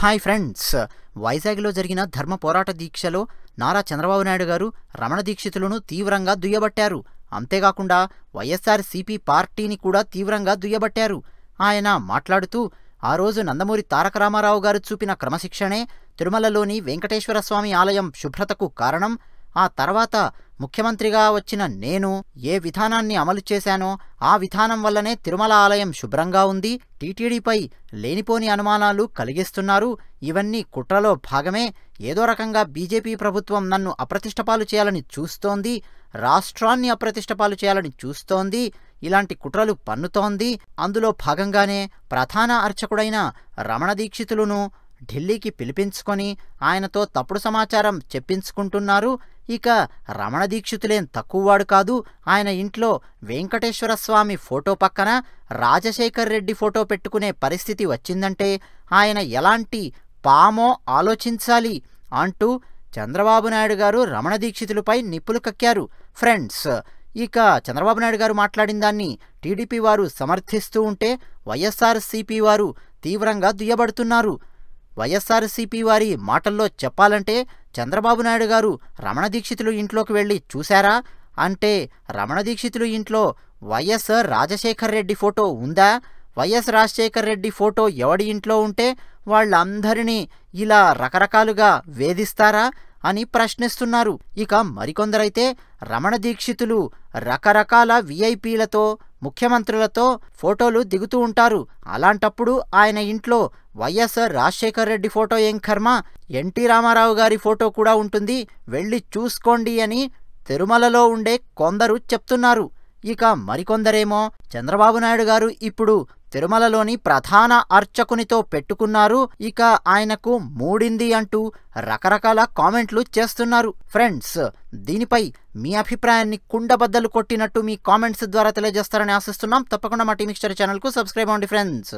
hi friends వైజాగ్లో జరిగిన ధర్మ పోరాట దీక్షలో నారా చంద్రబాబు నాయుడు గారు రమణ దీక్షితులను తీవ్రంగా దుయ్యబట్టారు అంతేకాకుండా వైఎస్ఆర్ సిపి పార్టీని కూడా తీవ్రంగా దుయ్యబట్టారు ఆయన మాట్లాడుతూ ఆ రోజు నందమూరి తారక రామారావు గారు చూపిన క్రమశిక్షణే తిరుమలలోని వెంకటేశ్వర స్వామి ఆలయం శుభ్రతకు కారణం ఆ తర్వాత ముఖ్యమంత్రిగా వచ్చిన నేను ఏ విధానాన్ని అమలు చేశానో ఆ విధానం వల్లనే తిరుమల ఆలయం శుభ్రంగా ఉంది టీటీడీపై లేనిపోని అనుమానాలు కలిగిస్తున్నారు ఇవన్నీ కుట్రలో భాగమే ఏదో రకంగా బీజేపీ ప్రభుత్వం నన్ను అప్రతిష్టపాలు చేయాలని చూస్తోంది రాష్ట్రాన్ని అప్రతిష్టపాలు చేయాలని చూస్తోంది ఇలాంటి కుట్రలు పన్నుతోంది అందులో భాగంగానే ప్రధాన అర్చకుడైన రమణ దీక్షితులను ఢిల్లీకి పిలిపించుకొని ఆయనతో తప్పుడు సమాచారం చెప్పించుకుంటున్నారు ఇక రమణ దీక్షితులేం తక్కువవాడు కాదు ఆయన ఇంట్లో వెంకటేశ్వర స్వామి ఫోటో పక్కన రాజశేఖర్ రెడ్డి ఫోటో పెట్టుకునే పరిస్థితి వచ్చిందంటే ఆయన ఎలాంటి పామో ఆలోచించాలి అంటూ చంద్రబాబు నాయుడు గారు రమణ దీక్షితులపై నిప్పులు కక్కారు ఫ్రెండ్స్ ఇక చంద్రబాబు నాయుడు గారు మాట్లాడిన దాన్ని టీడీపీ వారు సమర్థిస్తూ ఉంటే వైఎస్ఆర్సీపీ వారు తీవ్రంగా దుయ్యబడుతున్నారు వైఎస్ఆర్సీపీ వారి మాటల్లో చెప్పాలంటే చంద్రబాబు నాయుడు గారు రమణ దీక్షితులు ఇంట్లోకి వెళ్ళి చూశారా అంటే రమణ దీక్షితులు ఇంట్లో వైఎస్ఆర్ రాజశేఖర్ రెడ్డి ఫోటో ఉందా వైఎస్ రాజశేఖర్ రెడ్డి ఫోటో ఎవడి ఇంట్లో ఉంటే వాళ్ళందరినీ ఇలా రకరకాలుగా వేధిస్తారా అని ప్రశ్నిస్తున్నారు ఇక మరికొందరైతే రమణ దీక్షితులు రకరకాల విఐపీలతో ముఖ్యమంత్రులతో ఫోటోలు దిగుతూ ఉంటారు అలాంటప్పుడు ఆయన ఇంట్లో వైఎస్ఆర్ రాజశేఖర్ రెడ్డి ఫోటో ఏం కర్మ ఎన్టీ రామారావు గారి ఫోటో కూడా ఉంటుంది వెళ్ళి చూసుకోండి అని తిరుమలలో ఉండే కొందరు చెప్తున్నారు ఇక మరికొందరేమో చంద్రబాబు నాయుడు గారు ఇప్పుడు తిరుమలలోని ప్రధాన అర్చకునితో పెట్టుకున్నారు ఇక ఆయనకు మూడింది అంటూ రకరకాల కామెంట్లు చేస్తున్నారు ఫ్రెండ్స్ దీనిపై మీ అభిప్రాయాన్ని కుండబద్దలు కొట్టినట్టు మీ కామెంట్స్ ద్వారా తెలియజేస్తారని ఆశిస్తున్నాం తప్పకుండా మా టీమిక్స్టర్ ఛానల్కు సబ్స్క్రైబ్ అవ్వండి ఫ్రెండ్స్